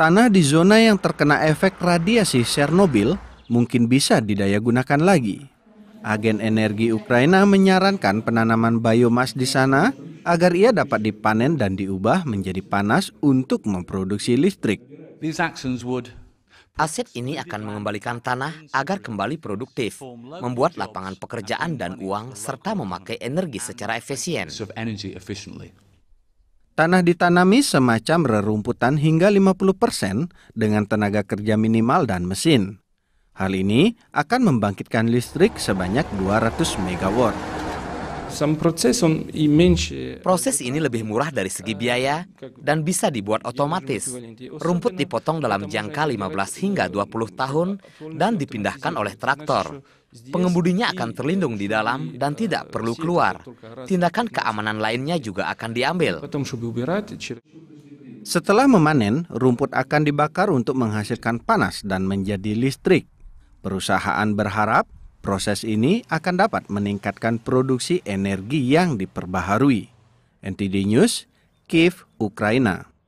Tanah di zona yang terkena efek radiasi Chernobyl mungkin bisa didaya gunakan lagi. Agen energi Ukraina menyarankan penanaman biomas di sana agar ia dapat dipanen dan diubah menjadi panas untuk memproduksi listrik. Aset ini akan mengembalikan tanah agar kembali produktif, membuat lapangan pekerjaan dan uang, serta memakai energi secara efisien. Tanah ditanami semacam rerumputan hingga 50% dengan tenaga kerja minimal dan mesin. Hal ini akan membangkitkan listrik sebanyak 200 megawatt. Eh, Proses ini lebih murah dari segi biaya dan bisa dibuat otomatis. Rumput dipotong dalam jangka 15 hingga 20 tahun dan dipindahkan oleh traktor. Pengemudinya akan terlindung di dalam dan tidak perlu keluar. Tindakan keamanan lainnya juga akan diambil. Setelah memanen, rumput akan dibakar untuk menghasilkan panas dan menjadi listrik. Perusahaan berharap Proses ini akan dapat meningkatkan produksi energi yang diperbaharui. NTD News, Kiev, Ukraina.